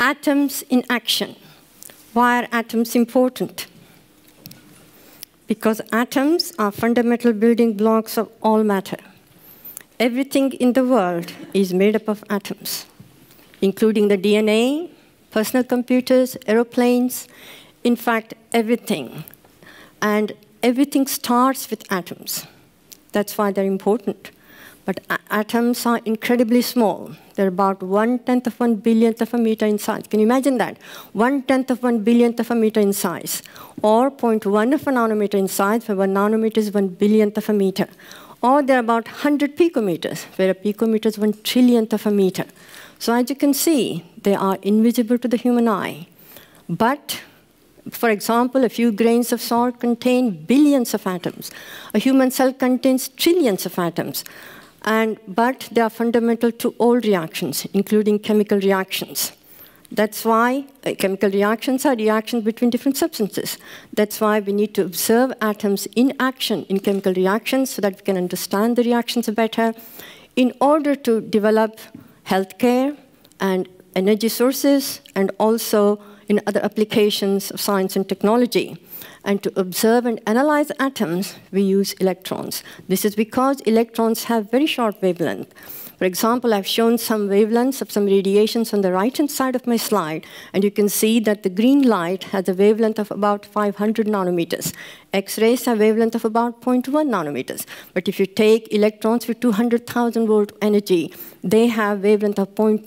Atoms in action. Why are atoms important? Because atoms are fundamental building blocks of all matter. Everything in the world is made up of atoms, including the DNA, personal computers, aeroplanes, in fact, everything. And everything starts with atoms. That's why they're important. But atoms are incredibly small. They're about one tenth of one billionth of a meter in size. Can you imagine that? One tenth of one billionth of a meter in size, or 0.1 of a nanometer in size, where one nanometer is one billionth of a meter, or they are about 100 picometers, where a picometer is one trillionth of a meter. So as you can see, they are invisible to the human eye. But, for example, a few grains of salt contain billions of atoms. A human cell contains trillions of atoms. And, but they are fundamental to all reactions, including chemical reactions. That's why uh, chemical reactions are reactions between different substances. That's why we need to observe atoms in action in chemical reactions so that we can understand the reactions better in order to develop healthcare and energy sources and also in other applications of science and technology. And to observe and analyze atoms, we use electrons. This is because electrons have very short wavelength. For example, I've shown some wavelengths of some radiations on the right-hand side of my slide, and you can see that the green light has a wavelength of about 500 nanometers. X-rays have a wavelength of about 0.1 nanometers. But if you take electrons with 200,000 volt energy, they have wavelength of 0.0025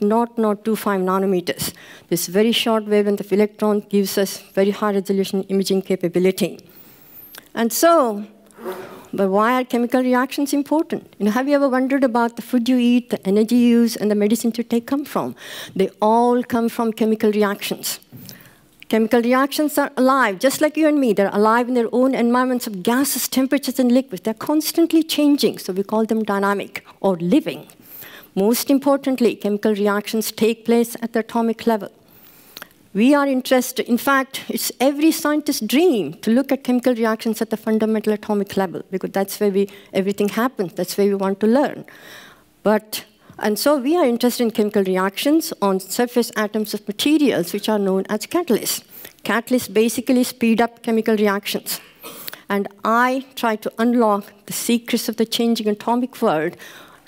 nanometers. This very short wavelength of electron gives us very high resolution imaging capability. And so, but why are chemical reactions important? You know, have you ever wondered about the food you eat, the energy you use, and the medicine you take come from? They all come from chemical reactions. Chemical reactions are alive, just like you and me. They're alive in their own environments of gases, temperatures, and liquids. They're constantly changing, so we call them dynamic or living. Most importantly, chemical reactions take place at the atomic level. We are interested, in fact, it's every scientist's dream to look at chemical reactions at the fundamental atomic level, because that's where we, everything happens, that's where we want to learn. But, and so we are interested in chemical reactions on surface atoms of materials, which are known as catalysts. Catalysts basically speed up chemical reactions. And I try to unlock the secrets of the changing atomic world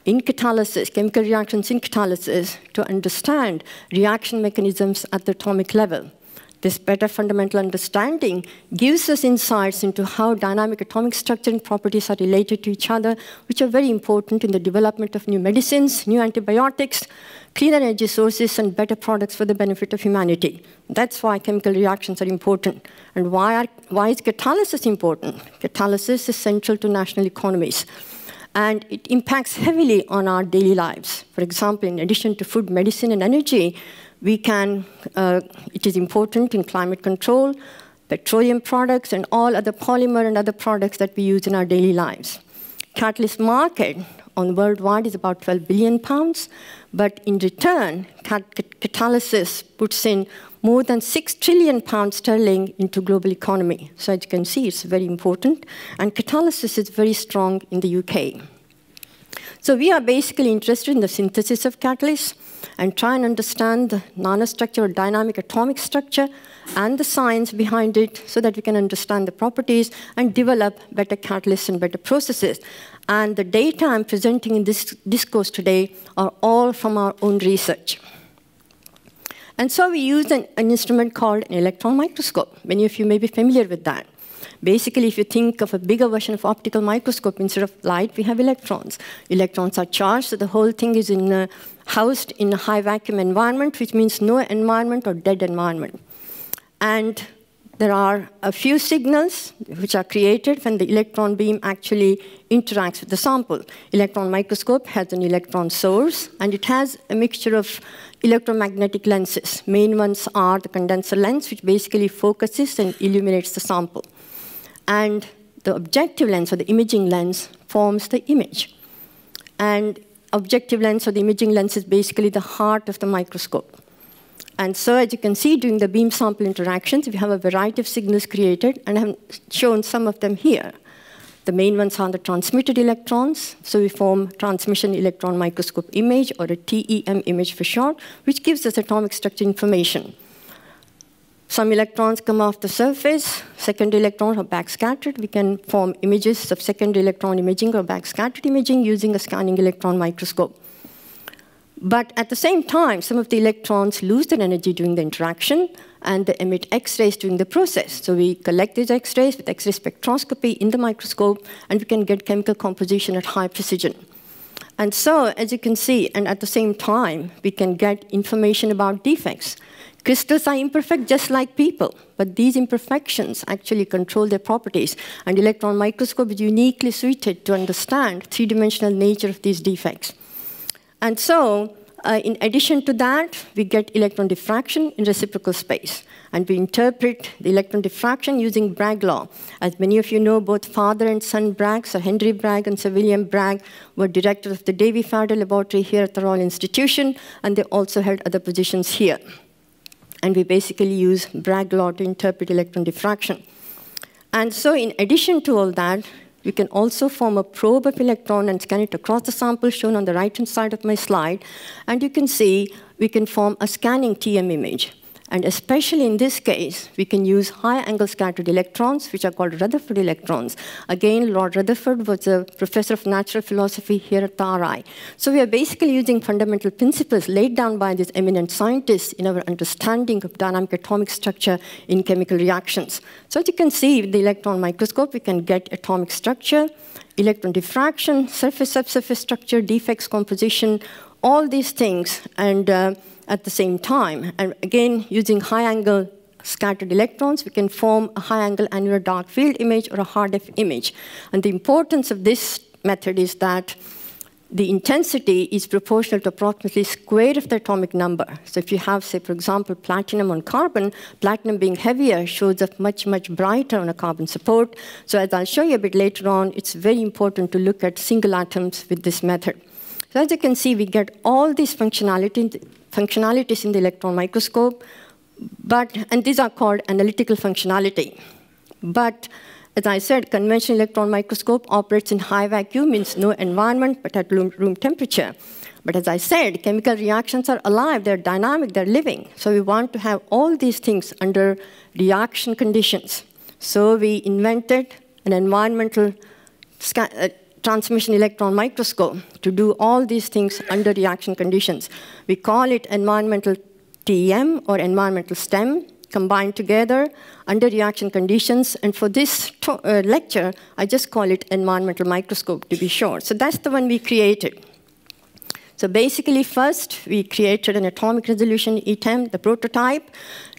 in catalysis, chemical reactions in catalysis, to understand reaction mechanisms at the atomic level. This better fundamental understanding gives us insights into how dynamic atomic structure and properties are related to each other, which are very important in the development of new medicines, new antibiotics, clean energy sources, and better products for the benefit of humanity. That's why chemical reactions are important. And why, are, why is catalysis important? Catalysis is central to national economies and it impacts heavily on our daily lives. For example, in addition to food, medicine, and energy, we can, uh, it is important in climate control, petroleum products, and all other polymer and other products that we use in our daily lives. Catalyst market on worldwide is about 12 billion pounds, but in return, cat catalysis puts in more than six trillion pounds sterling into global economy. So as you can see, it's very important. And catalysis is very strong in the UK. So we are basically interested in the synthesis of catalysts and try and understand the nanostructure, dynamic atomic structure, and the science behind it so that we can understand the properties and develop better catalysts and better processes. And the data I'm presenting in this discourse today are all from our own research. And so we used an, an instrument called an electron microscope. Many of you may be familiar with that. Basically, if you think of a bigger version of optical microscope, instead of light, we have electrons. Electrons are charged, so the whole thing is in a, housed in a high vacuum environment, which means no environment or dead environment. And there are a few signals which are created when the electron beam actually interacts with the sample. Electron microscope has an electron source, and it has a mixture of electromagnetic lenses. Main ones are the condenser lens, which basically focuses and illuminates the sample. And the objective lens, or the imaging lens, forms the image. And objective lens, or the imaging lens, is basically the heart of the microscope. And so as you can see, during the beam sample interactions, we have a variety of signals created, and I've shown some of them here. The main ones are the transmitted electrons, so we form transmission electron microscope image, or a TEM image for short, which gives us atomic structure information. Some electrons come off the surface, second electrons are backscattered. We can form images of second electron imaging or backscattered imaging using a scanning electron microscope. But at the same time, some of the electrons lose their energy during the interaction and they emit X-rays during the process. So we collect these X-rays with X-ray spectroscopy in the microscope and we can get chemical composition at high precision. And so, as you can see, and at the same time, we can get information about defects. Crystals are imperfect just like people, but these imperfections actually control their properties. And electron microscope is uniquely suited to understand three-dimensional nature of these defects. And so, uh, in addition to that, we get electron diffraction in reciprocal space. And we interpret the electron diffraction using Bragg law. As many of you know, both father and son Bragg, Sir Henry Bragg and Sir William Bragg, were directors of the davy Faraday Laboratory here at the Royal Institution, and they also held other positions here. And we basically use Bragg law to interpret electron diffraction. And so in addition to all that, you can also form a probe of electron and scan it across the sample shown on the right-hand side of my slide. And you can see we can form a scanning TM image. And especially in this case, we can use high-angle scattered electrons, which are called Rutherford electrons. Again, Lord Rutherford was a professor of natural philosophy here at RI. So we are basically using fundamental principles laid down by these eminent scientists in our understanding of dynamic atomic structure in chemical reactions. So as you can see, with the electron microscope, we can get atomic structure, electron diffraction, surface-subsurface structure, defects composition, all these things and uh, at the same time. And again, using high angle scattered electrons, we can form a high angle annular dark field image or a hard F image. And the importance of this method is that the intensity is proportional to approximately square of the atomic number. So if you have, say, for example, platinum on carbon, platinum being heavier shows up much, much brighter on a carbon support. So as I'll show you a bit later on, it's very important to look at single atoms with this method. So as you can see, we get all these functionality, functionalities in the electron microscope, but, and these are called analytical functionality. But as I said, conventional electron microscope operates in high vacuum, means no environment, but at room temperature. But as I said, chemical reactions are alive, they're dynamic, they're living. So we want to have all these things under reaction conditions. So we invented an environmental uh, transmission electron microscope to do all these things under reaction conditions. We call it environmental TEM or environmental STEM combined together under reaction conditions. And for this uh, lecture, I just call it environmental microscope to be sure. So that's the one we created. So basically, first, we created an atomic resolution ETEM, the prototype,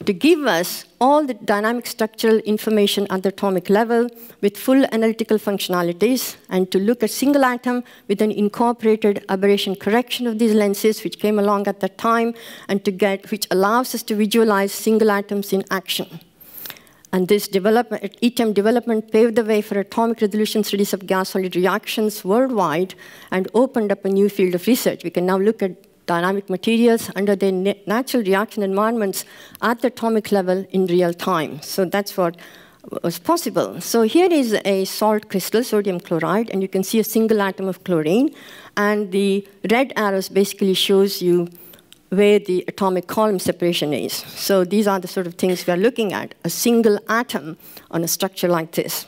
to give us all the dynamic structural information at the atomic level with full analytical functionalities, and to look at single atom with an incorporated aberration correction of these lenses, which came along at that time, and to get, which allows us to visualize single atoms in action. And this development, ETM development paved the way for atomic resolution studies of gas-solid reactions worldwide and opened up a new field of research. We can now look at dynamic materials under their natural reaction environments at the atomic level in real time. So that's what was possible. So here is a salt crystal, sodium chloride, and you can see a single atom of chlorine. And the red arrows basically shows you where the atomic column separation is. So these are the sort of things we are looking at, a single atom on a structure like this.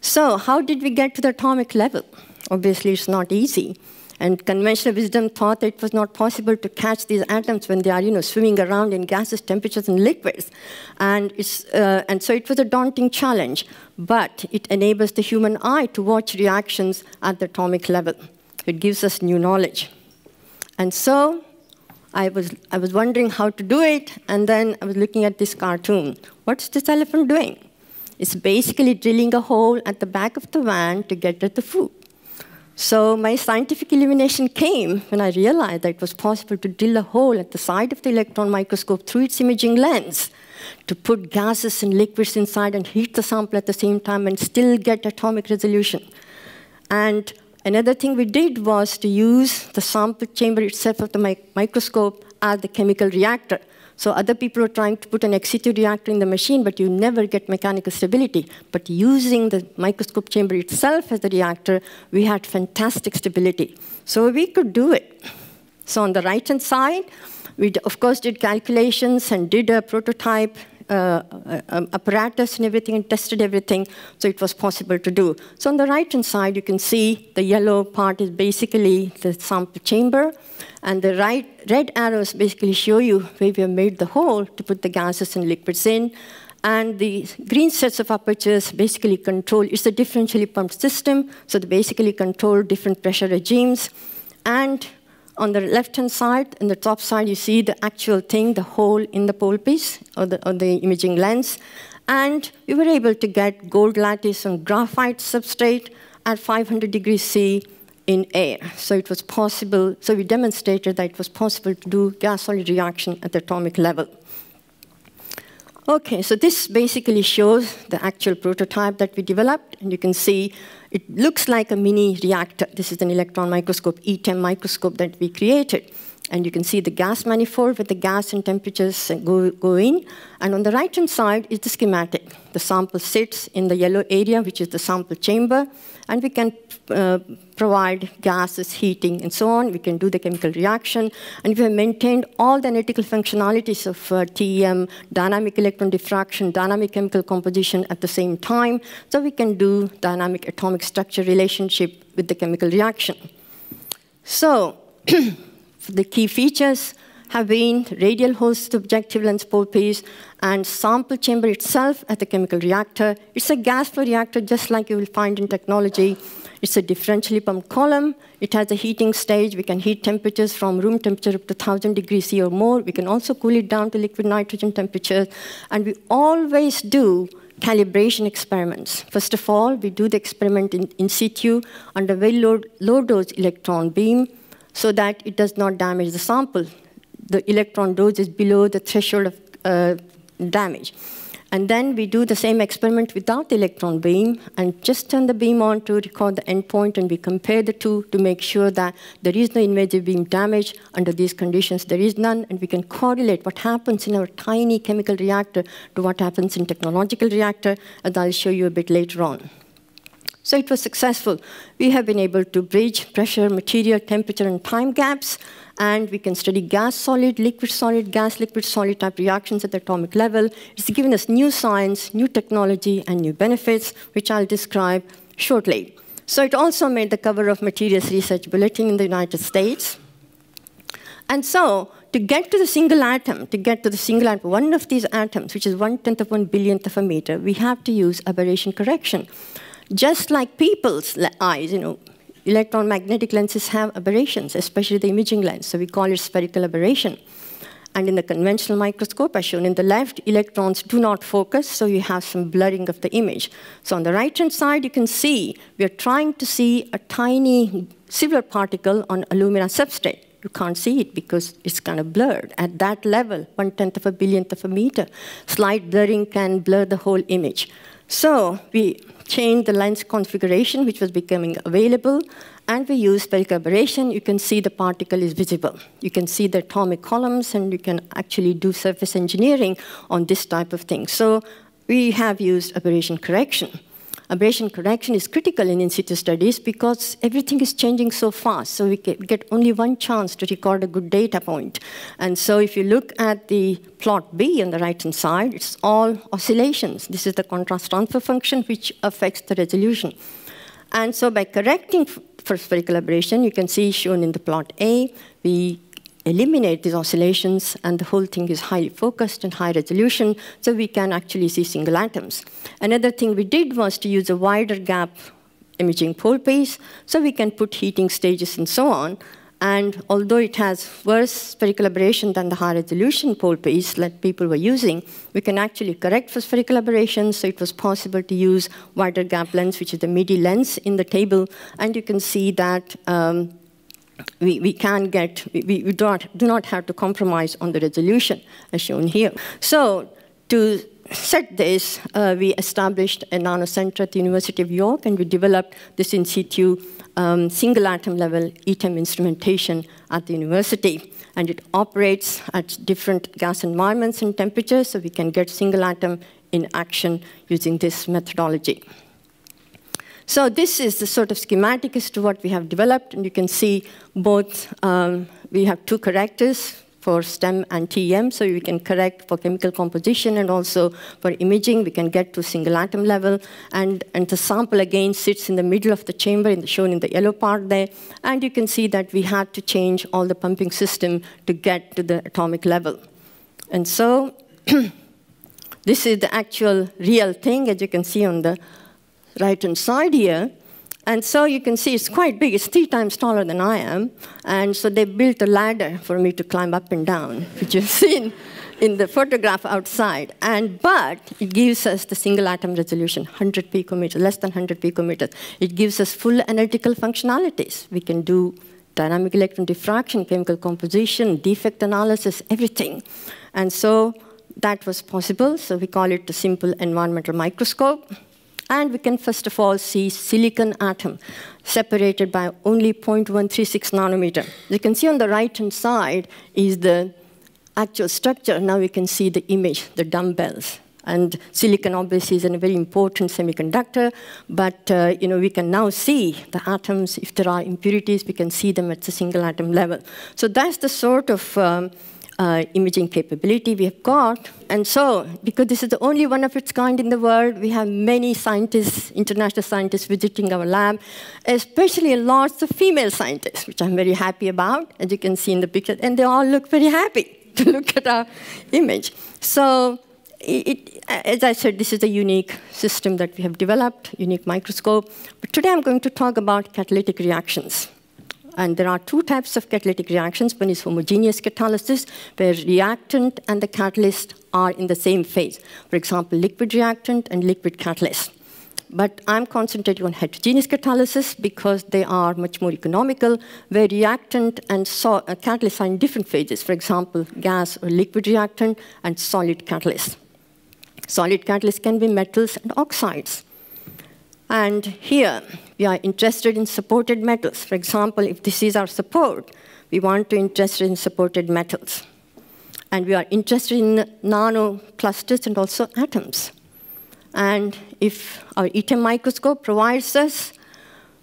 So how did we get to the atomic level? Obviously, it's not easy. And conventional wisdom thought it was not possible to catch these atoms when they are, you know, swimming around in gases, temperatures, and liquids. And, it's, uh, and so it was a daunting challenge, but it enables the human eye to watch reactions at the atomic level. It gives us new knowledge. And so I was, I was wondering how to do it, and then I was looking at this cartoon. What's this elephant doing? It's basically drilling a hole at the back of the van to get at the food. So my scientific illumination came when I realized that it was possible to drill a hole at the side of the electron microscope through its imaging lens to put gases and liquids inside and heat the sample at the same time and still get atomic resolution. And Another thing we did was to use the sample chamber itself of the mi microscope as the chemical reactor. So other people are trying to put an ex situ reactor in the machine, but you never get mechanical stability. But using the microscope chamber itself as the reactor, we had fantastic stability. So we could do it. So on the right-hand side, we, of course, did calculations and did a prototype uh, uh um, apparatus and everything and tested everything, so it was possible to do. So on the right-hand side, you can see the yellow part is basically the sample chamber, and the right, red arrows basically show you where we have made the hole to put the gases and liquids in, and the green sets of apertures basically control, it's a differentially pumped system, so they basically control different pressure regimes, and on the left-hand side, in the top side, you see the actual thing, the hole in the pole piece or the, or the imaging lens. And we were able to get gold lattice on graphite substrate at 500 degrees C in air. So it was possible, so we demonstrated that it was possible to do gas-solid reaction at the atomic level. Okay, so this basically shows the actual prototype that we developed. And you can see it looks like a mini reactor. This is an electron microscope, ETEM microscope that we created and you can see the gas manifold with the gas and temperatures go, go in. And on the right-hand side is the schematic. The sample sits in the yellow area, which is the sample chamber, and we can uh, provide gases, heating, and so on. We can do the chemical reaction, and we have maintained all the analytical functionalities of uh, TEM, dynamic electron diffraction, dynamic chemical composition at the same time, so we can do dynamic atomic structure relationship with the chemical reaction. So, The key features have been radial host objective lens pole piece and sample chamber itself at the chemical reactor. It's a gas flow reactor just like you will find in technology. It's a differentially pumped column. It has a heating stage. We can heat temperatures from room temperature up to 1,000 degrees C or more. We can also cool it down to liquid nitrogen temperatures. And we always do calibration experiments. First of all, we do the experiment in, in situ under very low, low dose electron beam so that it does not damage the sample. The electron dose is below the threshold of uh, damage. And then we do the same experiment without the electron beam and just turn the beam on to record the endpoint and we compare the two to make sure that there is no invasive beam damage under these conditions. There is none and we can correlate what happens in our tiny chemical reactor to what happens in technological reactor as I'll show you a bit later on. So it was successful. We have been able to bridge pressure, material, temperature, and time gaps, and we can study gas-solid, liquid-solid, gas-liquid-solid type reactions at the atomic level. It's given us new science, new technology, and new benefits, which I'll describe shortly. So it also made the cover of Materials Research Bulletin in the United States. And so, to get to the single atom, to get to the single atom, one of these atoms, which is one-tenth of one billionth of a meter, we have to use aberration correction. Just like people's eyes, you know, electron magnetic lenses have aberrations, especially the imaging lens, so we call it spherical aberration. And in the conventional microscope, as shown in the left, electrons do not focus, so you have some blurring of the image. So on the right-hand side, you can see we are trying to see a tiny silver particle on alumina substrate. You can't see it because it's kind of blurred. At that level, one-tenth of a billionth of a meter, slight blurring can blur the whole image. So we changed the lens configuration, which was becoming available, and we used spectrocarburation. You can see the particle is visible. You can see the atomic columns, and you can actually do surface engineering on this type of thing. So we have used aberration correction abrasion correction is critical in in-situ studies because everything is changing so fast. So we get only one chance to record a good data point. And so if you look at the plot B on the right-hand side, it's all oscillations. This is the contrast transfer function which affects the resolution. And so by correcting for spherical aberration, you can see shown in the plot A, we eliminate these oscillations and the whole thing is highly focused and high resolution, so we can actually see single atoms. Another thing we did was to use a wider gap imaging pole so we can put heating stages and so on. And although it has worse spherical aberration than the high resolution pole that people were using, we can actually correct for spherical aberration, so it was possible to use wider gap lens, which is the MIDI lens in the table, and you can see that um, we, we can get, we, we do, not, do not have to compromise on the resolution as shown here. So to set this, uh, we established a nano centre at the University of York and we developed this in situ um, single atom level ETEM instrumentation at the university. And it operates at different gas environments and temperatures, so we can get single atom in action using this methodology. So this is the sort of schematic as to what we have developed, and you can see both, um, we have two correctors for STEM and TEM, so we can correct for chemical composition and also for imaging, we can get to single atom level, and, and the sample again sits in the middle of the chamber, in the, shown in the yellow part there, and you can see that we had to change all the pumping system to get to the atomic level. And so, this is the actual real thing, as you can see on the right inside here. And so you can see it's quite big. It's three times taller than I am. And so they built a ladder for me to climb up and down, which you've seen in the photograph outside. And But it gives us the single atom resolution, 100 picometers, less than 100 picometers. It gives us full analytical functionalities. We can do dynamic electron diffraction, chemical composition, defect analysis, everything. And so that was possible. So we call it the simple environmental microscope. And we can first of all see silicon atom separated by only 0.136 nanometer. You can see on the right-hand side is the actual structure. Now we can see the image, the dumbbells. And silicon obviously is a very important semiconductor, but uh, you know we can now see the atoms. If there are impurities, we can see them at the single atom level. So that's the sort of um, uh, imaging capability we have got. And so, because this is the only one of its kind in the world, we have many scientists, international scientists visiting our lab, especially lots of female scientists, which I'm very happy about, as you can see in the picture. And they all look very happy to look at our image. So, it, as I said, this is a unique system that we have developed, unique microscope. But today I'm going to talk about catalytic reactions. And there are two types of catalytic reactions. One is homogeneous catalysis, where reactant and the catalyst are in the same phase. For example, liquid reactant and liquid catalyst. But I'm concentrating on heterogeneous catalysis because they are much more economical, where reactant and so uh, catalyst are in different phases. For example, gas or liquid reactant and solid catalyst. Solid catalyst can be metals and oxides. And here, we are interested in supported metals. For example, if this is our support, we want to interested in supported metals. And we are interested in nano clusters and also atoms. And if our ETM microscope provides us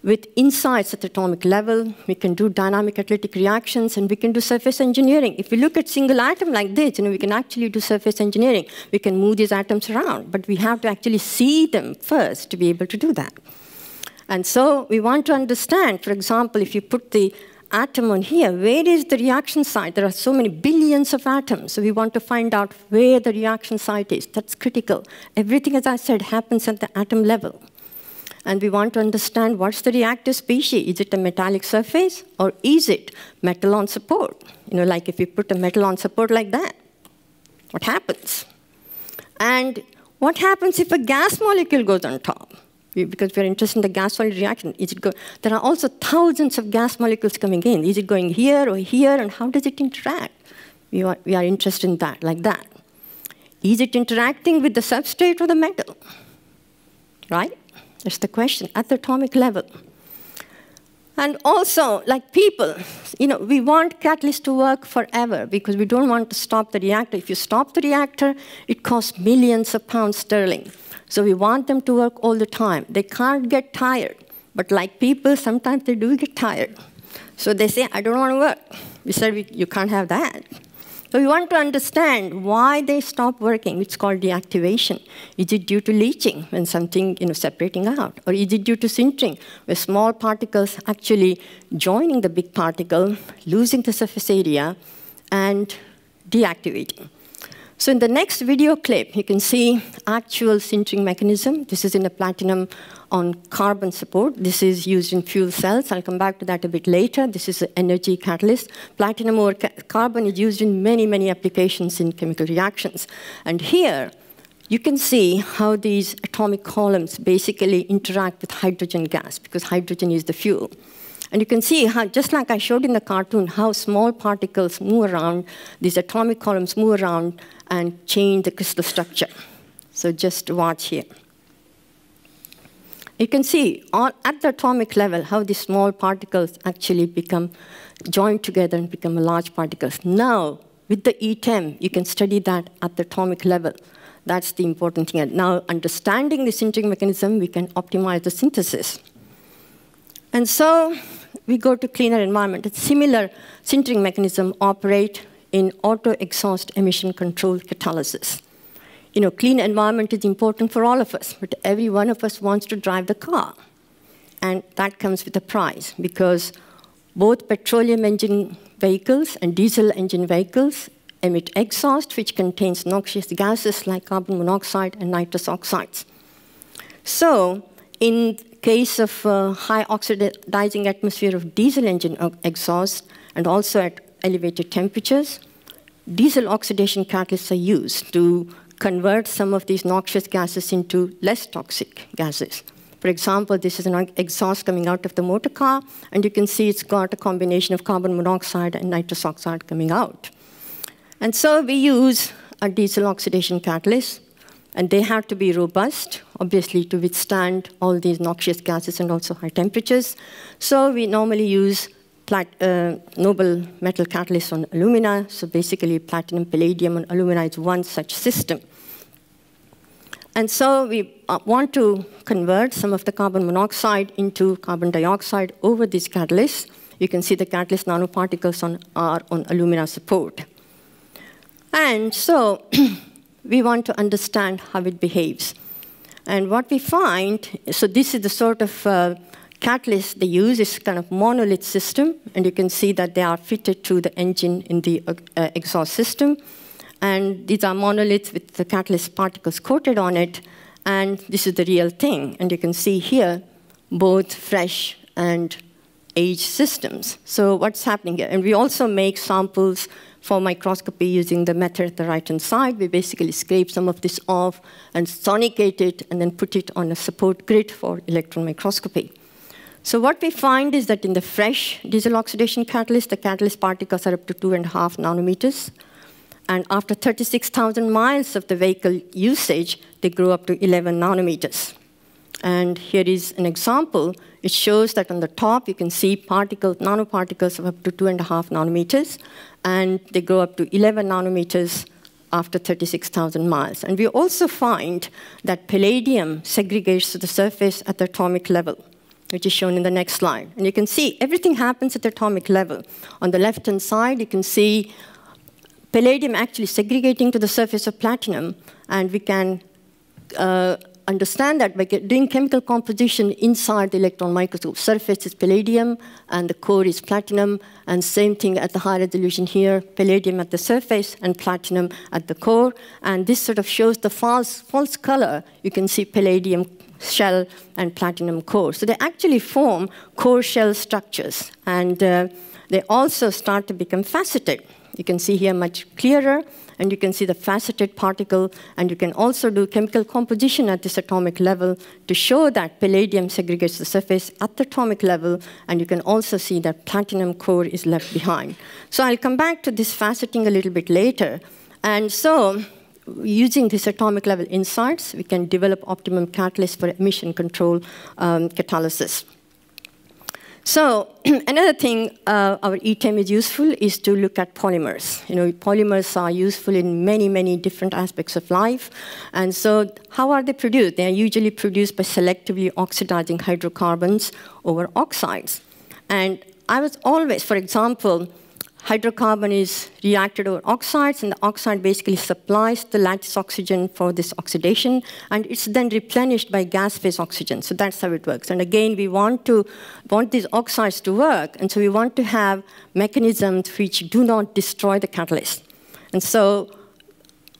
with insights at the atomic level, we can do dynamic catalytic reactions and we can do surface engineering. If we look at single atom like this, you know, we can actually do surface engineering. We can move these atoms around, but we have to actually see them first to be able to do that. And so we want to understand, for example, if you put the atom on here, where is the reaction site? There are so many billions of atoms, so we want to find out where the reaction site is. That's critical. Everything, as I said, happens at the atom level and we want to understand what's the reactive species. Is it a metallic surface or is it metal on support? You know, like if you put a metal on support like that, what happens? And what happens if a gas molecule goes on top? Because we're interested in the gas solid reaction. Is it go there are also thousands of gas molecules coming in. Is it going here or here, and how does it interact? We are, we are interested in that, like that. Is it interacting with the substrate or the metal? Right? That's the question, at the atomic level. And also, like people, you know, we want catalyst to work forever because we don't want to stop the reactor. If you stop the reactor, it costs millions of pounds sterling. So we want them to work all the time. They can't get tired. But like people, sometimes they do get tired. So they say, I don't want to work. We said, you can't have that. So we want to understand why they stop working. It's called deactivation. Is it due to leaching when something you know, separating out? Or is it due to sintering, where small particles actually joining the big particle, losing the surface area, and deactivating? So in the next video clip, you can see actual sintering mechanism. This is in a platinum on carbon support. This is used in fuel cells. I'll come back to that a bit later. This is an energy catalyst. Platinum or ca carbon is used in many, many applications in chemical reactions. And here, you can see how these atomic columns basically interact with hydrogen gas, because hydrogen is the fuel. And you can see, how, just like I showed in the cartoon, how small particles move around, these atomic columns move around and change the crystal structure. So just watch here. You can see all, at the atomic level how these small particles actually become joined together and become large particles. Now, with the ETEM, you can study that at the atomic level. That's the important thing. And now, understanding the sintering mechanism, we can optimize the synthesis. And so, we go to cleaner environment. A similar sintering mechanism operate in auto exhaust emission control catalysis. You know, clean environment is important for all of us, but every one of us wants to drive the car. And that comes with a price because both petroleum engine vehicles and diesel engine vehicles emit exhaust, which contains noxious gases like carbon monoxide and nitrous oxides. So, in case of uh, high oxidizing atmosphere of diesel engine exhaust and also at elevated temperatures, diesel oxidation catalysts are used to convert some of these noxious gases into less toxic gases. For example, this is an exhaust coming out of the motor car, and you can see it's got a combination of carbon monoxide and nitrous oxide coming out. And so we use a diesel oxidation catalyst, and they have to be robust obviously, to withstand all these noxious gases and also high temperatures. So we normally use plat uh, noble metal catalysts on alumina. So basically, platinum, palladium, and alumina is one such system. And so we uh, want to convert some of the carbon monoxide into carbon dioxide over these catalysts. You can see the catalyst nanoparticles on, are on alumina support. And so we want to understand how it behaves. And what we find, so this is the sort of uh, catalyst they use, is kind of monolith system, and you can see that they are fitted to the engine in the uh, uh, exhaust system. And these are monoliths with the catalyst particles coated on it, and this is the real thing. And you can see here both fresh and aged systems. So what's happening here? And we also make samples for microscopy using the method at the right-hand side. We basically scrape some of this off and sonicate it and then put it on a support grid for electron microscopy. So what we find is that in the fresh diesel oxidation catalyst, the catalyst particles are up to two and a half nanometers. And after 36,000 miles of the vehicle usage, they grow up to 11 nanometers. And here is an example it shows that on the top you can see particles, nanoparticles of up to 2.5 nanometers, and they go up to 11 nanometers after 36,000 miles. And we also find that palladium segregates to the surface at the atomic level, which is shown in the next slide. And you can see everything happens at the atomic level. On the left-hand side, you can see palladium actually segregating to the surface of platinum, and we can uh, understand that by doing chemical composition inside the electron microscope. Surface is palladium, and the core is platinum, and same thing at the high resolution here, palladium at the surface and platinum at the core. And this sort of shows the false, false color. You can see palladium shell and platinum core. So they actually form core shell structures, and uh, they also start to become faceted. You can see here much clearer, and you can see the faceted particle, and you can also do chemical composition at this atomic level to show that palladium segregates the surface at the atomic level, and you can also see that platinum core is left behind. So I'll come back to this faceting a little bit later. And so using these atomic level insights, we can develop optimum catalysts for emission control um, catalysis. So another thing uh, our ETAM is useful is to look at polymers. You know, polymers are useful in many, many different aspects of life. And so how are they produced? They are usually produced by selectively oxidizing hydrocarbons over oxides. And I was always, for example, hydrocarbon is reacted over oxides, and the oxide basically supplies the lattice oxygen for this oxidation, and it's then replenished by gas phase oxygen. So that's how it works. And again, we want to want these oxides to work, and so we want to have mechanisms which do not destroy the catalyst. And so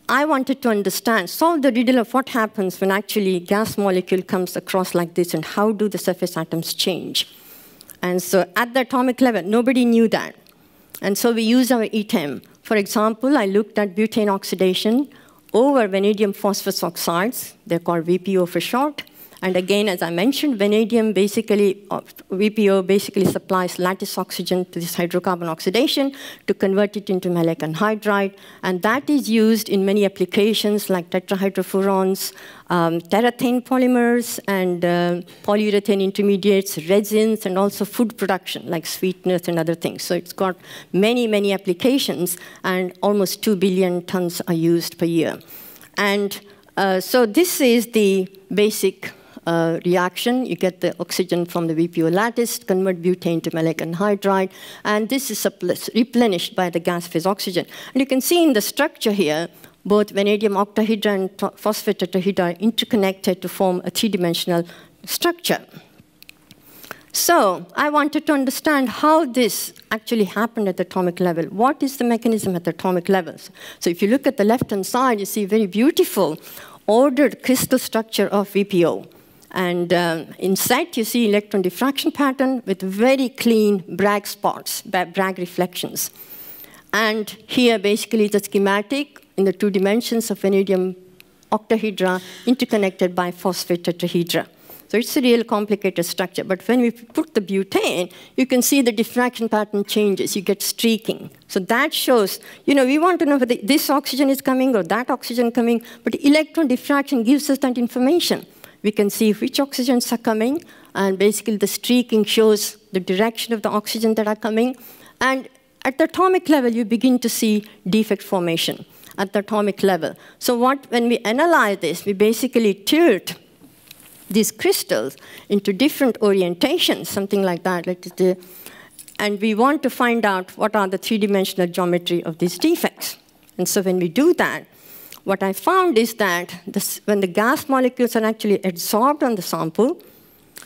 I wanted to understand, solve the riddle of what happens when actually gas molecule comes across like this, and how do the surface atoms change? And so at the atomic level, nobody knew that. And so we use our ETEM. For example, I looked at butane oxidation over vanadium phosphorus oxides. They're called VPO for short. And again, as I mentioned, vanadium basically, uh, VPO basically supplies lattice oxygen to this hydrocarbon oxidation to convert it into malic anhydride. And that is used in many applications like tetrahydrofurans, um, polymers and uh, polyurethane intermediates, resins, and also food production, like sweeteners and other things. So it's got many, many applications, and almost 2 billion tons are used per year. And uh, so this is the basic uh, reaction. You get the oxygen from the VPO lattice, convert butane to malic anhydride, and this is replenished by the gas phase oxygen. And you can see in the structure here, both vanadium octahedra and phosphate tetrahedra are interconnected to form a three-dimensional structure. So I wanted to understand how this actually happened at the atomic level. What is the mechanism at the atomic levels? So if you look at the left-hand side, you see very beautiful ordered crystal structure of VPO. And um, inside you see electron diffraction pattern with very clean Bragg spots, Bragg reflections. And here basically the schematic in the two dimensions of vanadium octahedra interconnected by phosphate tetrahedra. So it's a real complicated structure. But when we put the butane, you can see the diffraction pattern changes. You get streaking. So that shows, you know, we want to know whether this oxygen is coming or that oxygen coming. But electron diffraction gives us that information. We can see which oxygens are coming. And basically, the streaking shows the direction of the oxygen that are coming. And at the atomic level, you begin to see defect formation at the atomic level. So what, when we analyze this, we basically tilt these crystals into different orientations, something like that. And we want to find out what are the three-dimensional geometry of these defects. And so when we do that, what I found is that this, when the gas molecules are actually adsorbed on the sample,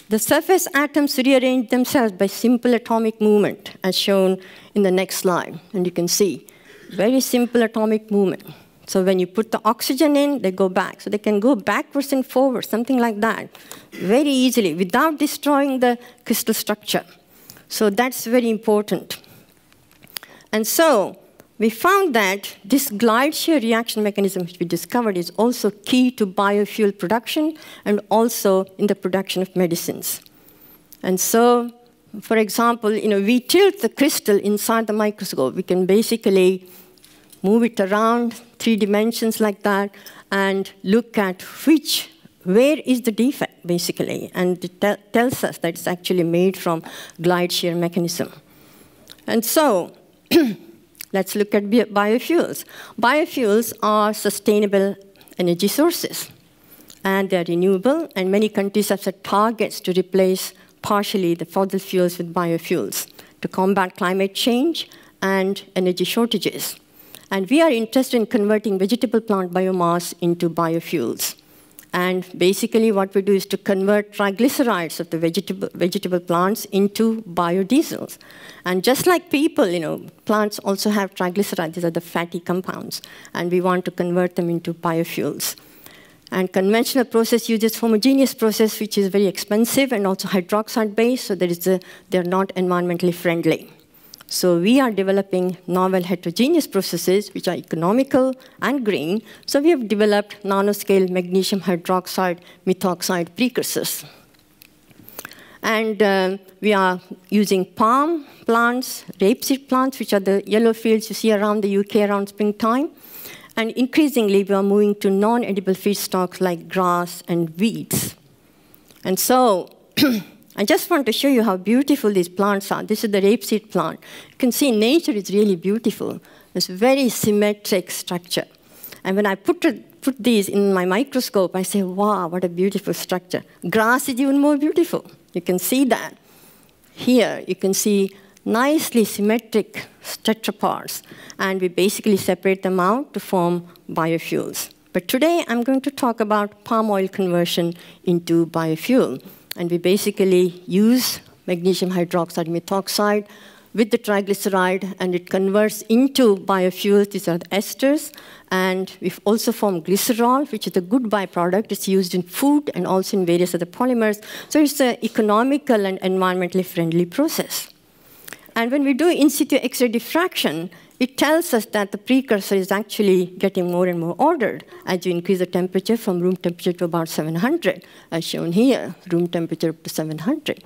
the surface atoms rearrange themselves by simple atomic movement, as shown in the next slide, and you can see. Very simple atomic movement. So when you put the oxygen in, they go back. So they can go backwards and forwards, something like that, very easily, without destroying the crystal structure. So that's very important. And so we found that this glide shear reaction mechanism which we discovered is also key to biofuel production and also in the production of medicines. And so, for example, you know, we tilt the crystal inside the microscope. We can basically move it around three dimensions like that, and look at which, where is the defect, basically. And it te tells us that it's actually made from glide shear mechanism. And so, let's look at biofuels. Biofuels are sustainable energy sources, and they're renewable, and many countries have set targets to replace partially the fossil fuels with biofuels to combat climate change and energy shortages. And we are interested in converting vegetable plant biomass into biofuels. And basically what we do is to convert triglycerides of the vegetable, vegetable plants into biodiesels. And just like people, you know, plants also have triglycerides. These are the fatty compounds. And we want to convert them into biofuels. And conventional process uses homogeneous process, which is very expensive and also hydroxide-based, so that is a, they're not environmentally friendly. So we are developing novel heterogeneous processes which are economical and green. So we have developed nanoscale magnesium hydroxide methoxide precursors. And uh, we are using palm plants, rapeseed plants, which are the yellow fields you see around the UK around springtime. And increasingly, we are moving to non-edible feedstocks like grass and weeds. And so I just want to show you how beautiful these plants are. This is the rapeseed plant. You can see nature is really beautiful. It's very symmetric structure. And when I put, put these in my microscope, I say, wow, what a beautiful structure. Grass is even more beautiful. You can see that. Here, you can see nicely symmetric tetrapods, and we basically separate them out to form biofuels. But today, I'm going to talk about palm oil conversion into biofuel. And we basically use magnesium hydroxide methoxide with the triglyceride, and it converts into biofuels. These are the esters. And we've also formed glycerol, which is a good byproduct. It's used in food and also in various other polymers. So it's an economical and environmentally friendly process. And when we do in situ X-ray diffraction, it tells us that the precursor is actually getting more and more ordered as you increase the temperature from room temperature to about 700, as shown here, room temperature up to 700.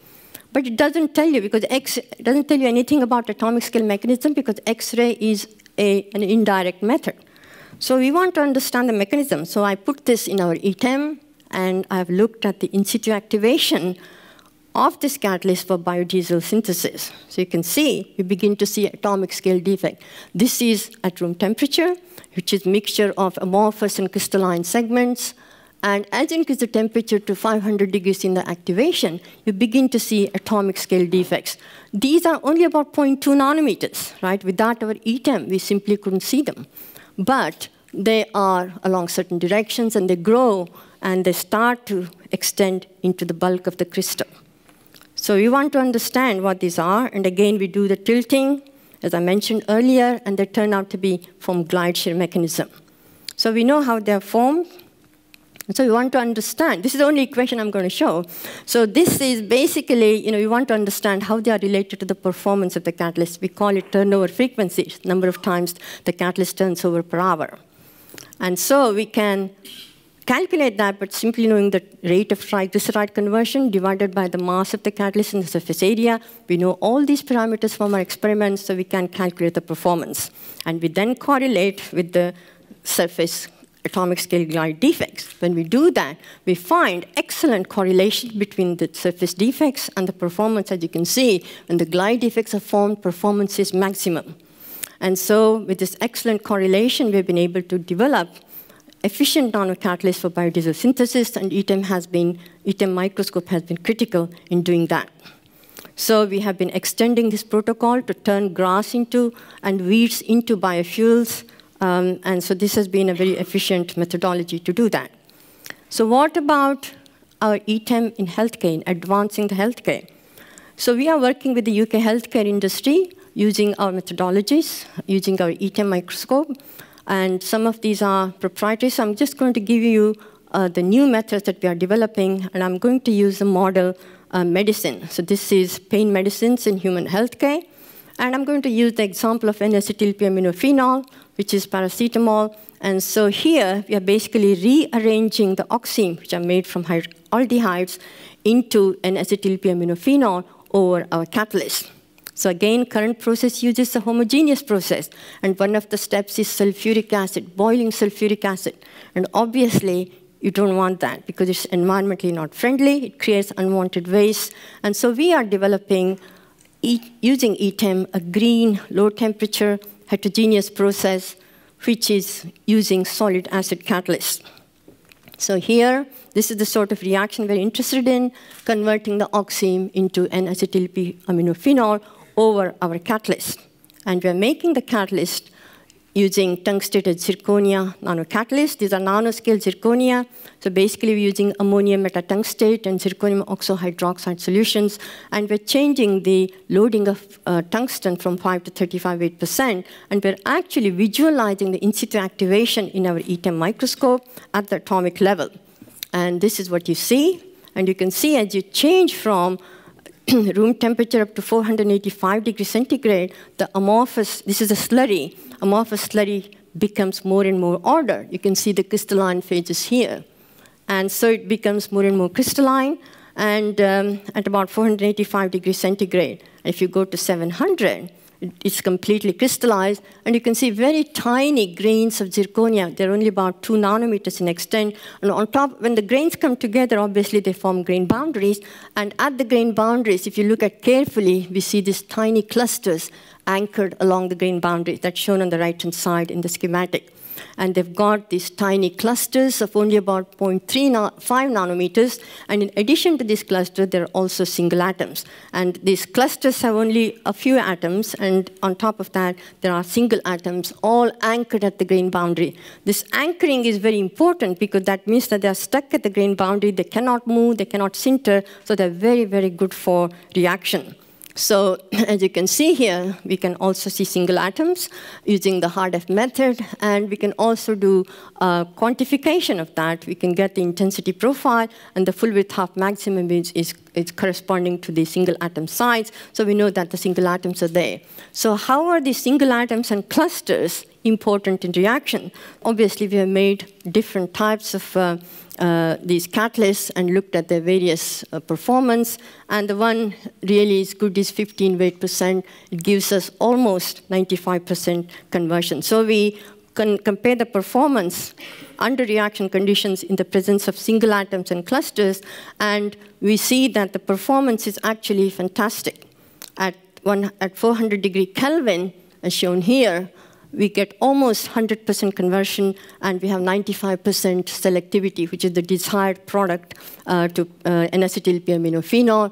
But it doesn't tell you because X doesn't tell you anything about atomic scale mechanism because X-ray is a, an indirect method. So we want to understand the mechanism. So I put this in our ETEM, and I've looked at the in situ activation of this catalyst for biodiesel synthesis. So you can see, you begin to see atomic scale defect. This is at room temperature, which is mixture of amorphous and crystalline segments. And as you increase the temperature to 500 degrees in the activation, you begin to see atomic scale defects. These are only about 0.2 nanometers, right? Without our ETEM, we simply couldn't see them. But they are along certain directions and they grow and they start to extend into the bulk of the crystal. So we want to understand what these are, and again, we do the tilting, as I mentioned earlier, and they turn out to be from glide shear mechanism. So we know how they're formed, so we want to understand. This is the only equation I'm going to show. So this is basically, you know, you want to understand how they are related to the performance of the catalyst. We call it turnover frequency, number of times the catalyst turns over per hour. And so we can calculate that, but simply knowing the rate of triglyceride conversion divided by the mass of the catalyst and the surface area. We know all these parameters from our experiments, so we can calculate the performance. And we then correlate with the surface atomic scale glide defects. When we do that, we find excellent correlation between the surface defects and the performance. As you can see, when the glide defects are formed, performance is maximum. And so with this excellent correlation, we've been able to develop efficient nanocatalyst for biodiesel synthesis, and ETEM, has been, ETEM microscope has been critical in doing that. So we have been extending this protocol to turn grass into and weeds into biofuels, um, and so this has been a very efficient methodology to do that. So what about our ETEM in healthcare, in advancing the healthcare? So we are working with the UK healthcare industry using our methodologies, using our ETEM microscope, and some of these are proprietary, so I'm just going to give you uh, the new methods that we are developing, and I'm going to use the model uh, medicine. So this is pain medicines in human healthcare. And I'm going to use the example of N-acetylpyraminophenol, which is paracetamol. And so here, we are basically rearranging the oxime, which are made from aldehydes, into N-acetylpyraminophenol over our catalyst. So again, current process uses a homogeneous process. And one of the steps is sulfuric acid, boiling sulfuric acid. And obviously, you don't want that because it's environmentally not friendly. It creates unwanted waste. And so we are developing, e using ETEM, a green, low-temperature, heterogeneous process, which is using solid acid catalyst. So here, this is the sort of reaction we're interested in, converting the oxime into an acetyl amino phenol over our catalyst. And we're making the catalyst using tungstated zirconia nanocatalyst. These are nanoscale zirconia. So basically we're using ammonium metatungstate and zirconium oxohydroxide solutions. And we're changing the loading of uh, tungsten from 5 to 35-8%. And we're actually visualizing the in situ activation in our ETEM microscope at the atomic level. And this is what you see. And you can see as you change from room temperature up to 485 degrees centigrade, the amorphous, this is a slurry, amorphous slurry becomes more and more ordered. You can see the crystalline phases here. And so it becomes more and more crystalline, and um, at about 485 degrees centigrade, if you go to 700, it's completely crystallized, and you can see very tiny grains of zirconia. They're only about two nanometers in extent. And on top, when the grains come together, obviously they form grain boundaries. And at the grain boundaries, if you look at carefully, we see these tiny clusters anchored along the grain boundaries that's shown on the right-hand side in the schematic and they've got these tiny clusters of only about 0.35 na nanometers, and in addition to this cluster, there are also single atoms. And these clusters have only a few atoms, and on top of that, there are single atoms, all anchored at the grain boundary. This anchoring is very important because that means that they are stuck at the grain boundary, they cannot move, they cannot sinter, so they're very, very good for reaction. So as you can see here, we can also see single atoms using the hard-F method, and we can also do uh, quantification of that. We can get the intensity profile, and the full width half maximum is, is, is corresponding to the single atom size, so we know that the single atoms are there. So how are these single atoms and clusters important in reaction? Obviously, we have made different types of uh, uh, these catalysts and looked at their various uh, performance. And the one really is good is 15 weight percent. It gives us almost 95% conversion. So we can compare the performance under reaction conditions in the presence of single atoms and clusters, and we see that the performance is actually fantastic. At, one, at 400 degree Kelvin, as shown here, we get almost 100% conversion, and we have 95% selectivity, which is the desired product uh, to uh, N-acetyl-P-aminophenol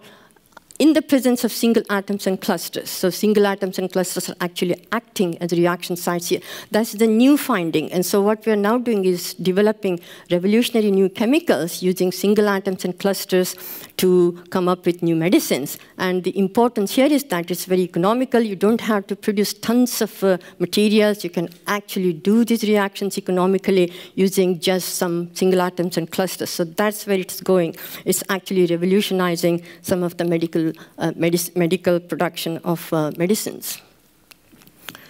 in the presence of single atoms and clusters. So single atoms and clusters are actually acting as reaction sites here. That's the new finding. And so what we're now doing is developing revolutionary new chemicals using single atoms and clusters to come up with new medicines. And the importance here is that it's very economical. You don't have to produce tons of uh, materials. You can actually do these reactions economically using just some single atoms and clusters. So that's where it's going. It's actually revolutionizing some of the medical uh, medic medical production of uh, medicines.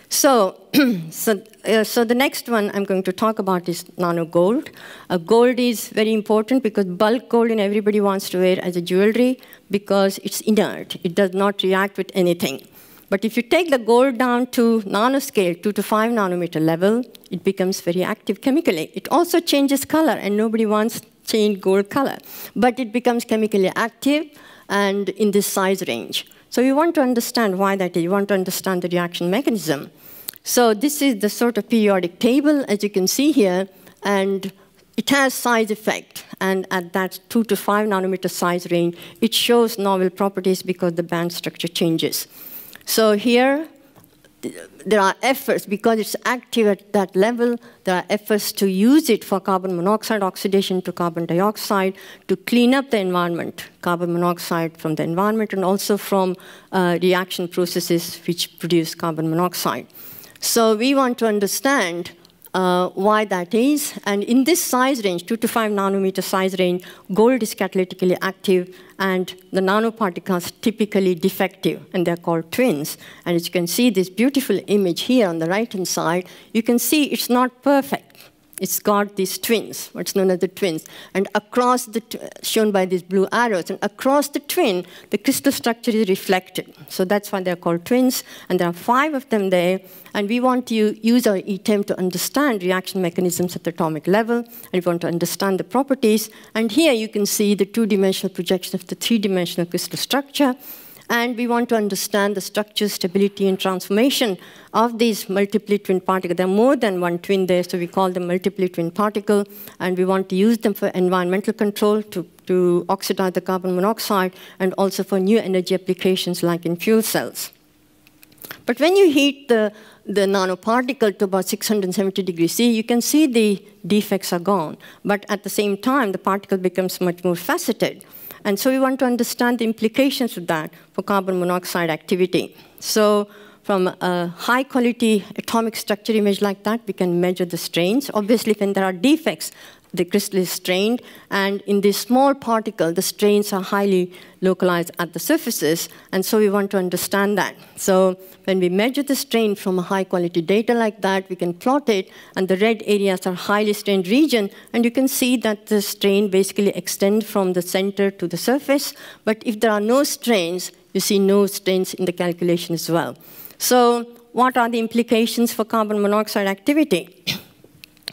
So, so, uh, so the next one I'm going to talk about is nano gold. Uh, gold is very important because bulk gold and everybody wants to wear as a jewelry because it's inert. It does not react with anything. But if you take the gold down to nanoscale, 2 to 5 nanometer level, it becomes very active chemically. It also changes color, and nobody wants change gold color. But it becomes chemically active, and in this size range. So you want to understand why that is. You want to understand the reaction mechanism. So this is the sort of periodic table, as you can see here, and it has size effect. And at that 2 to 5 nanometer size range, it shows novel properties because the band structure changes. So here, there are efforts, because it's active at that level, there are efforts to use it for carbon monoxide oxidation to carbon dioxide, to clean up the environment, carbon monoxide from the environment, and also from uh, reaction processes which produce carbon monoxide. So we want to understand uh, why that is. And in this size range, 2 to 5 nanometer size range, gold is catalytically active, and the nanoparticles typically defective, and they're called twins. And as you can see, this beautiful image here on the right-hand side, you can see it's not perfect. It's got these twins, what's known as the twins, and across the shown by these blue arrows, and across the twin, the crystal structure is reflected. So that's why they're called twins, and there are five of them there. And we want to use our ETEM to understand reaction mechanisms at the atomic level, and we want to understand the properties. And here you can see the two-dimensional projection of the three-dimensional crystal structure and we want to understand the structure, stability, and transformation of these multiply twin particles. There are more than one twin there, so we call them multiply twin particle, and we want to use them for environmental control to, to oxidize the carbon monoxide, and also for new energy applications like in fuel cells. But when you heat the, the nanoparticle to about 670 degrees C, you can see the defects are gone. But at the same time, the particle becomes much more faceted. And so we want to understand the implications of that for carbon monoxide activity. So from a high quality atomic structure image like that, we can measure the strains. Obviously, when there are defects, the crystal is strained, and in this small particle, the strains are highly localized at the surfaces, and so we want to understand that. So when we measure the strain from a high-quality data like that, we can plot it, and the red areas are highly strained region, and you can see that the strain basically extends from the center to the surface, but if there are no strains, you see no strains in the calculation as well. So what are the implications for carbon monoxide activity?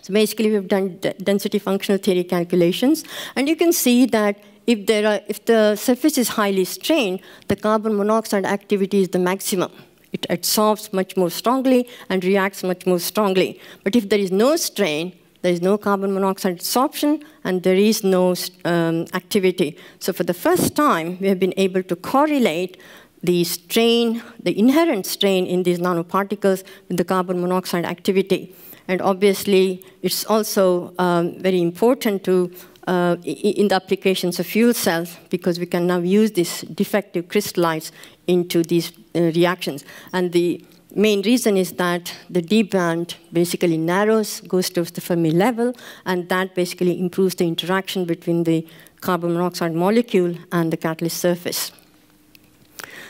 So basically, we've done density functional theory calculations, and you can see that if, there are, if the surface is highly strained, the carbon monoxide activity is the maximum. It adsorbs much more strongly and reacts much more strongly. But if there is no strain, there is no carbon monoxide adsorption, and there is no um, activity. So for the first time, we have been able to correlate the strain, the inherent strain in these nanoparticles with the carbon monoxide activity. And obviously, it's also um, very important to uh, in the applications of fuel cells because we can now use these defective crystallites into these uh, reactions. And the main reason is that the D band basically narrows, goes towards the Fermi level, and that basically improves the interaction between the carbon monoxide molecule and the catalyst surface.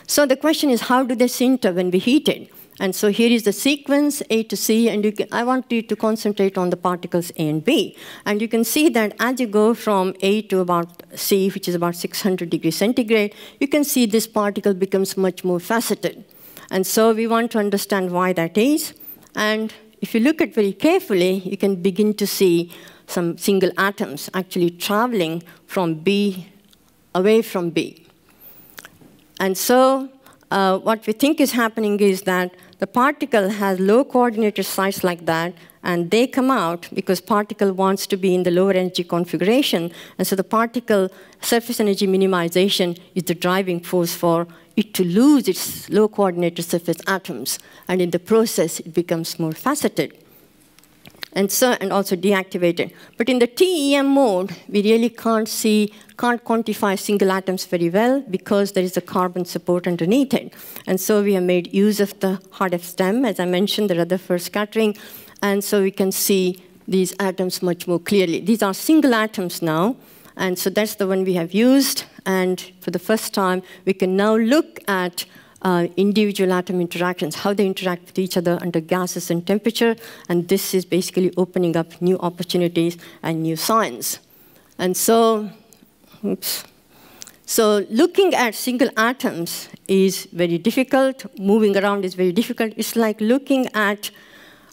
So the question is, how do they sinter when we heat it? And so here is the sequence A to C, and can, I want you to concentrate on the particles A and B. And you can see that as you go from A to about C, which is about 600 degrees centigrade, you can see this particle becomes much more faceted. And so we want to understand why that is. And if you look at very carefully, you can begin to see some single atoms actually traveling from B, away from B. And so uh, what we think is happening is that the particle has low coordinated sites like that, and they come out because particle wants to be in the lower energy configuration, and so the particle surface energy minimization is the driving force for it to lose its low coordinated surface atoms, and in the process, it becomes more faceted and, so, and also deactivated. But in the TEM mode, we really can't see, can't quantify single atoms very well because there is a carbon support underneath it. And so we have made use of the hard F stem, as I mentioned, the Rutherford scattering, and so we can see these atoms much more clearly. These are single atoms now, and so that's the one we have used. And for the first time, we can now look at uh, individual atom interactions, how they interact with each other under gases and temperature. And this is basically opening up new opportunities and new science. And so, oops. So looking at single atoms is very difficult. Moving around is very difficult. It's like looking at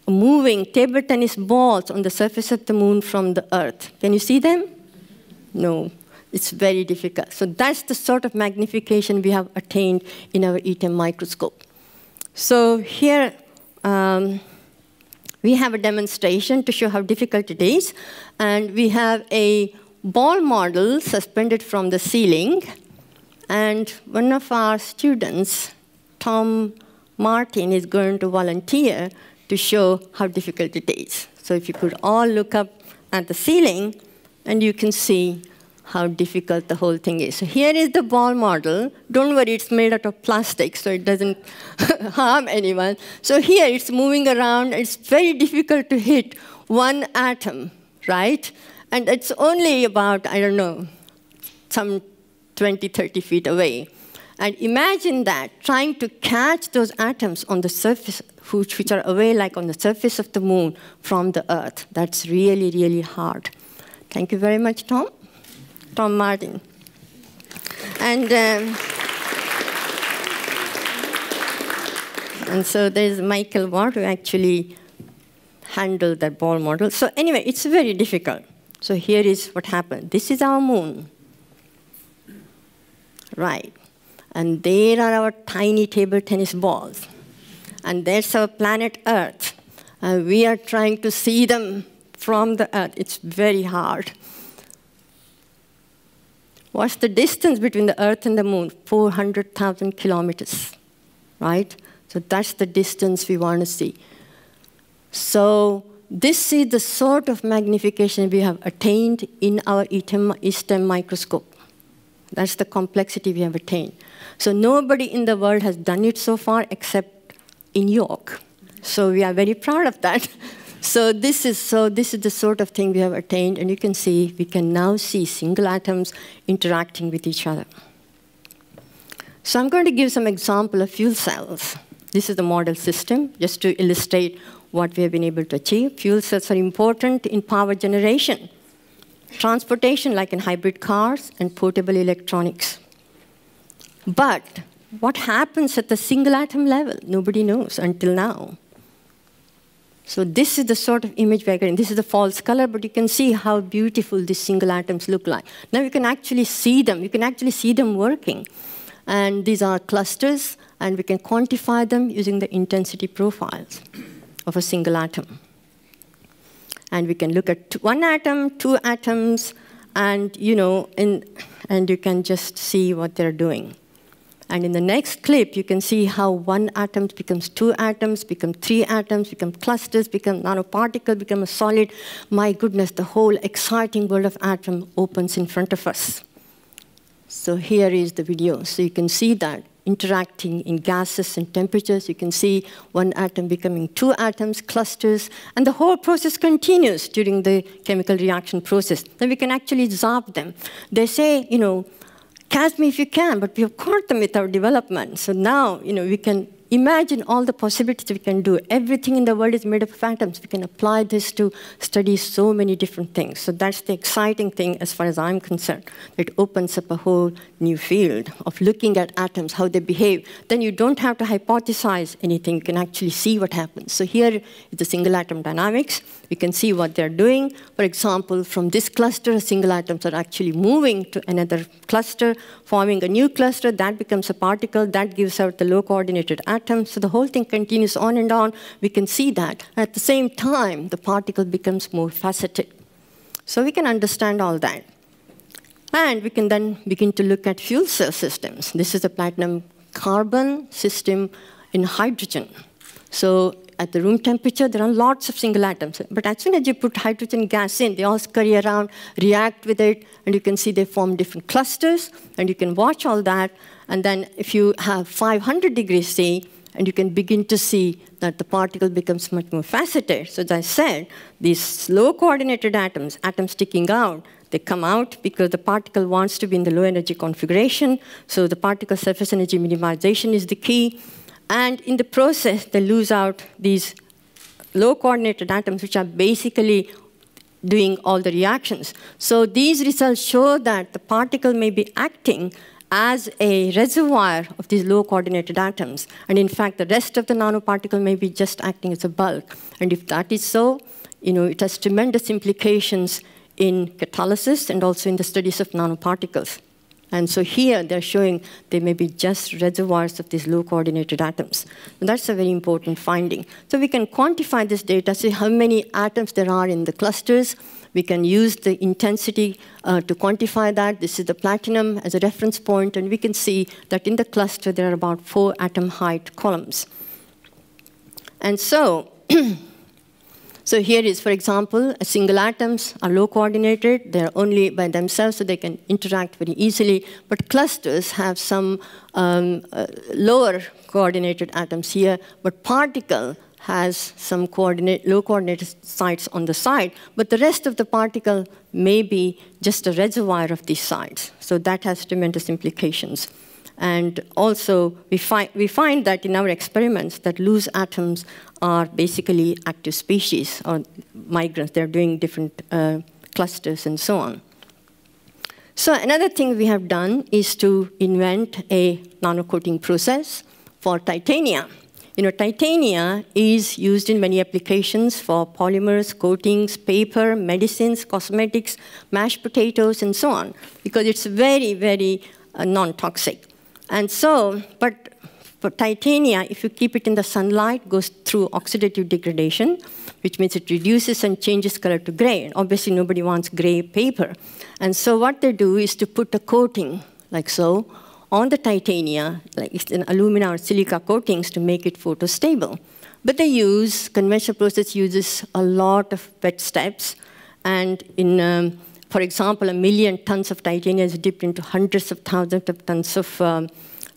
moving table tennis balls on the surface of the moon from the Earth. Can you see them? No. It's very difficult. So that's the sort of magnification we have attained in our ETEM microscope. So here, um, we have a demonstration to show how difficult it is. And we have a ball model suspended from the ceiling. And one of our students, Tom Martin, is going to volunteer to show how difficult it is. So if you could all look up at the ceiling, and you can see how difficult the whole thing is. So here is the ball model. Don't worry, it's made out of plastic, so it doesn't harm anyone. So here it's moving around. It's very difficult to hit one atom, right? And it's only about, I don't know, some 20, 30 feet away. And imagine that, trying to catch those atoms on the surface, which, which are away like on the surface of the moon from the Earth. That's really, really hard. Thank you very much, Tom. Tom Martin. And, um, and so there's Michael Ward who actually handled that ball model. So anyway, it's very difficult. So here is what happened. This is our moon. Right. And there are our tiny table tennis balls. And there's our planet Earth. And we are trying to see them from the Earth. It's very hard. What's the distance between the Earth and the Moon? 400,000 kilometers, right? So that's the distance we want to see. So this is the sort of magnification we have attained in our ESTEM microscope. That's the complexity we have attained. So nobody in the world has done it so far except in York. So we are very proud of that. So this is so this is the sort of thing we have attained, and you can see we can now see single atoms interacting with each other. So I'm going to give some example of fuel cells. This is the model system, just to illustrate what we have been able to achieve. Fuel cells are important in power generation, transportation like in hybrid cars, and portable electronics. But what happens at the single atom level? Nobody knows until now. So this is the sort of image we're getting. This is the false color, but you can see how beautiful these single atoms look like. Now you can actually see them. You can actually see them working. And these are clusters, and we can quantify them using the intensity profiles of a single atom. And we can look at one atom, two atoms, and you know, in, and you can just see what they're doing. And in the next clip, you can see how one atom becomes two atoms, become three atoms, become clusters, become nanoparticles, become a solid. My goodness, the whole exciting world of atom opens in front of us. So here is the video. So you can see that interacting in gases and temperatures. You can see one atom becoming two atoms, clusters, and the whole process continues during the chemical reaction process. Then we can actually zap them. They say, you know, Catch me if you can, but we have caught them with our development. So now, you know, we can imagine all the possibilities we can do. Everything in the world is made up of atoms. We can apply this to study so many different things. So that's the exciting thing as far as I'm concerned. It opens up a whole new field of looking at atoms, how they behave. Then you don't have to hypothesize anything. You can actually see what happens. So here is the single atom dynamics. We can see what they're doing. For example, from this cluster, single atoms are actually moving to another cluster, forming a new cluster. That becomes a particle. That gives out the low-coordinated atom. So the whole thing continues on and on. We can see that. At the same time, the particle becomes more faceted. So we can understand all that. And we can then begin to look at fuel cell systems. This is a platinum carbon system in hydrogen. So at the room temperature, there are lots of single atoms. But as soon as you put hydrogen gas in, they all scurry around, react with it, and you can see they form different clusters, and you can watch all that. And then if you have 500 degrees C, and you can begin to see that the particle becomes much more faceted. So as I said, these slow coordinated atoms, atoms sticking out, they come out because the particle wants to be in the low energy configuration. So the particle surface energy minimization is the key. And in the process, they lose out these low coordinated atoms, which are basically doing all the reactions. So these results show that the particle may be acting as a reservoir of these low coordinated atoms. And in fact, the rest of the nanoparticle may be just acting as a bulk. And if that is so, you know, it has tremendous implications in catalysis and also in the studies of nanoparticles. And so here they're showing they may be just reservoirs of these low coordinated atoms. And that's a very important finding. So we can quantify this data, see how many atoms there are in the clusters. We can use the intensity uh, to quantify that. This is the platinum as a reference point, and we can see that in the cluster there are about four atom height columns. And so So here is, for example, single atoms are low coordinated. They're only by themselves, so they can interact very easily. But clusters have some um, uh, lower coordinated atoms here, but particle has some coordinate, low coordinated sites on the side, but the rest of the particle may be just a reservoir of these sites. So that has tremendous implications. And also, we, fi we find that in our experiments that loose atoms are basically active species or migrants. They're doing different uh, clusters and so on. So another thing we have done is to invent a nanocoating process for titania. You know, titania is used in many applications for polymers, coatings, paper, medicines, cosmetics, mashed potatoes, and so on, because it's very, very uh, non-toxic. And so, but for titania, if you keep it in the sunlight, goes through oxidative degradation, which means it reduces and changes color to gray. And obviously, nobody wants gray paper. And so what they do is to put a coating, like so, on the titania, like it's an alumina or silica coatings to make it photostable. But they use, conventional process uses a lot of wet steps. And in um, for example, a million tons of titanium is dipped into hundreds of thousands of tons of um,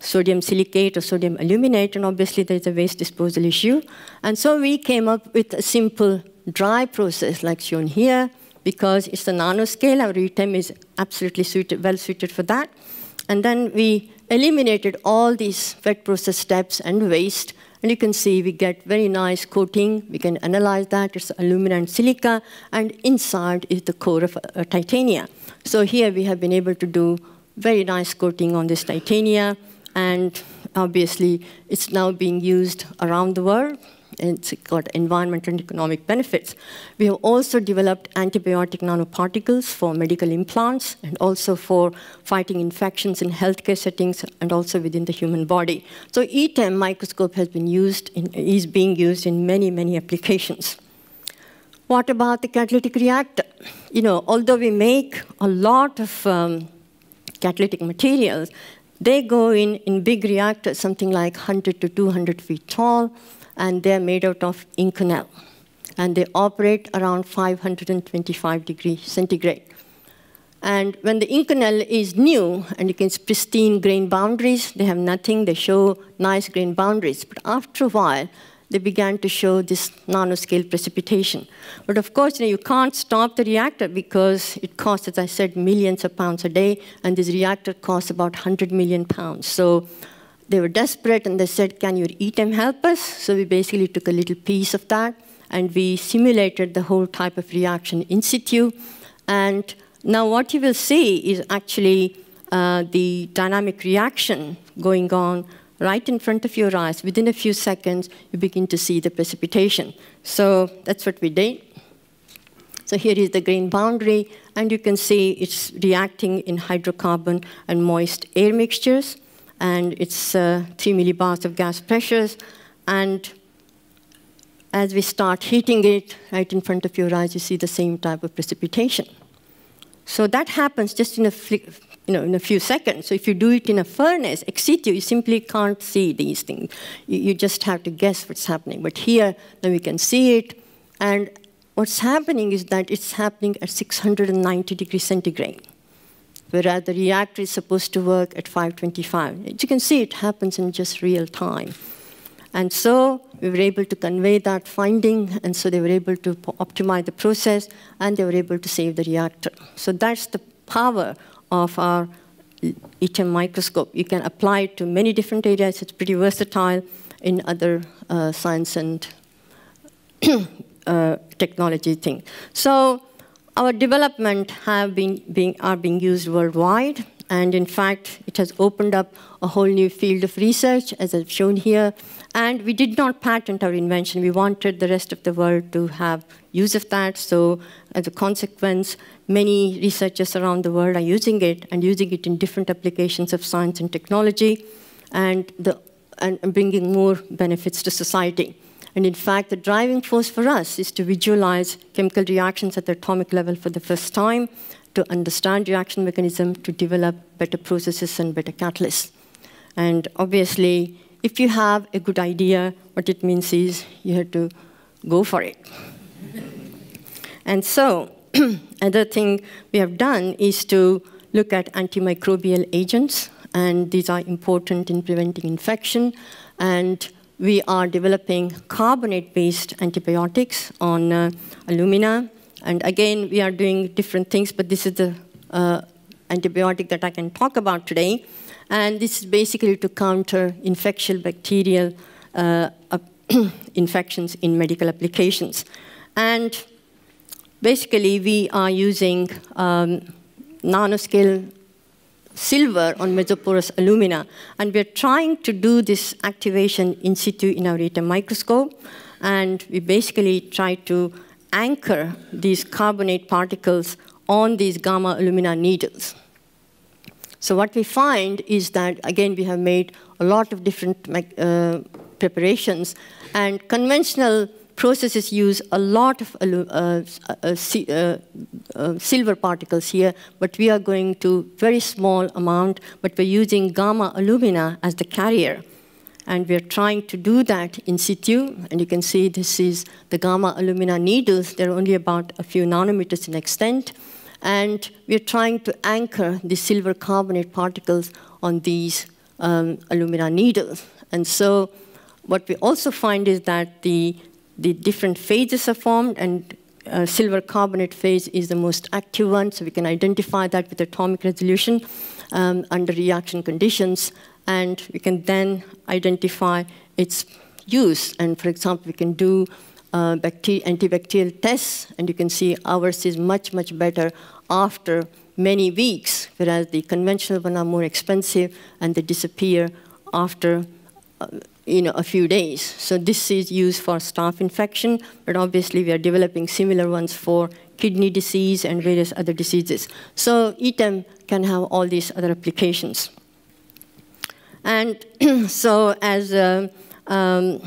sodium silicate or sodium aluminate, and obviously there's a waste disposal issue. And so we came up with a simple dry process like shown here, because it's a nanoscale, our UTEM is absolutely suited, well suited for that. And then we eliminated all these wet process steps and waste and you can see we get very nice coating. We can analyze that. It's alumina and silica. And inside is the core of uh, titania. So here we have been able to do very nice coating on this titania. And obviously, it's now being used around the world it's got environmental and economic benefits. We have also developed antibiotic nanoparticles for medical implants and also for fighting infections in healthcare settings and also within the human body. So ETEM microscope has been used in, is being used in many, many applications. What about the catalytic reactor? You know, although we make a lot of um, catalytic materials, they go in, in big reactors, something like 100 to 200 feet tall and they're made out of inconel. And they operate around 525 degrees centigrade. And when the inconel is new, and you can see pristine grain boundaries, they have nothing, they show nice grain boundaries. But after a while, they began to show this nanoscale precipitation. But of course, you, know, you can't stop the reactor because it costs, as I said, millions of pounds a day, and this reactor costs about 100 million pounds. So they were desperate and they said, can your ETEM help us? So we basically took a little piece of that and we simulated the whole type of reaction in situ. And now what you will see is actually uh, the dynamic reaction going on right in front of your eyes. Within a few seconds, you begin to see the precipitation. So that's what we did. So here is the grain boundary, and you can see it's reacting in hydrocarbon and moist air mixtures and it's uh, 3 millibars of gas pressures. And as we start heating it, right in front of your eyes, you see the same type of precipitation. So that happens just in a, you know, in a few seconds. So if you do it in a furnace, ex situ, you simply can't see these things. You, you just have to guess what's happening. But here, now we can see it. And what's happening is that it's happening at 690 degrees centigrade whereas the reactor is supposed to work at 525. As you can see, it happens in just real time. And so we were able to convey that finding, and so they were able to optimize the process, and they were able to save the reactor. So that's the power of our HM microscope. You can apply it to many different areas. It's pretty versatile in other uh, science and uh, technology things. So our development have been being, are being used worldwide, and in fact, it has opened up a whole new field of research, as I've shown here. And we did not patent our invention. We wanted the rest of the world to have use of that. So as a consequence, many researchers around the world are using it and using it in different applications of science and technology and, the, and bringing more benefits to society. And in fact, the driving force for us is to visualize chemical reactions at the atomic level for the first time, to understand reaction mechanism, to develop better processes and better catalysts. And obviously, if you have a good idea, what it means is you have to go for it. and so, another thing we have done is to look at antimicrobial agents, and these are important in preventing infection. And we are developing carbonate-based antibiotics on uh, alumina. And again, we are doing different things, but this is the uh, antibiotic that I can talk about today. And this is basically to counter infectious bacterial uh, infections in medical applications. And basically, we are using um, nanoscale silver on mesoporous alumina. And we're trying to do this activation in situ in our ETA microscope. And we basically try to anchor these carbonate particles on these gamma alumina needles. So what we find is that, again, we have made a lot of different uh, preparations. And conventional processes use a lot of uh, uh, uh, uh, silver particles here, but we are going to very small amount, but we're using gamma alumina as the carrier. And we're trying to do that in situ. And you can see this is the gamma alumina needles. They're only about a few nanometers in extent. And we're trying to anchor the silver carbonate particles on these um, alumina needles. And so what we also find is that the the different phases are formed, and uh, silver carbonate phase is the most active one, so we can identify that with atomic resolution um, under reaction conditions, and we can then identify its use. And for example, we can do uh, antibacterial tests, and you can see ours is much, much better after many weeks, whereas the conventional one are more expensive and they disappear after uh, you know, a few days. So this is used for staph infection, but obviously we are developing similar ones for kidney disease and various other diseases. So ETEM can have all these other applications. And so as uh, um,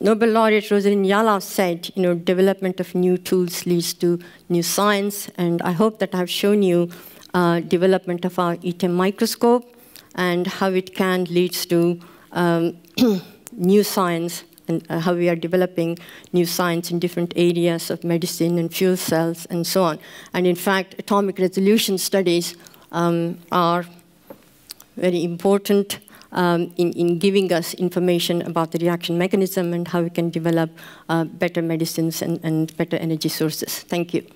Nobel laureate Rosalind Yala said, you know, development of new tools leads to new science, and I hope that I've shown you uh, development of our ETEM microscope and how it can leads to um, new science and uh, how we are developing new science in different areas of medicine and fuel cells and so on. And in fact, atomic resolution studies um, are very important um, in, in, giving us information about the reaction mechanism and how we can develop uh, better medicines and, and better energy sources. Thank you.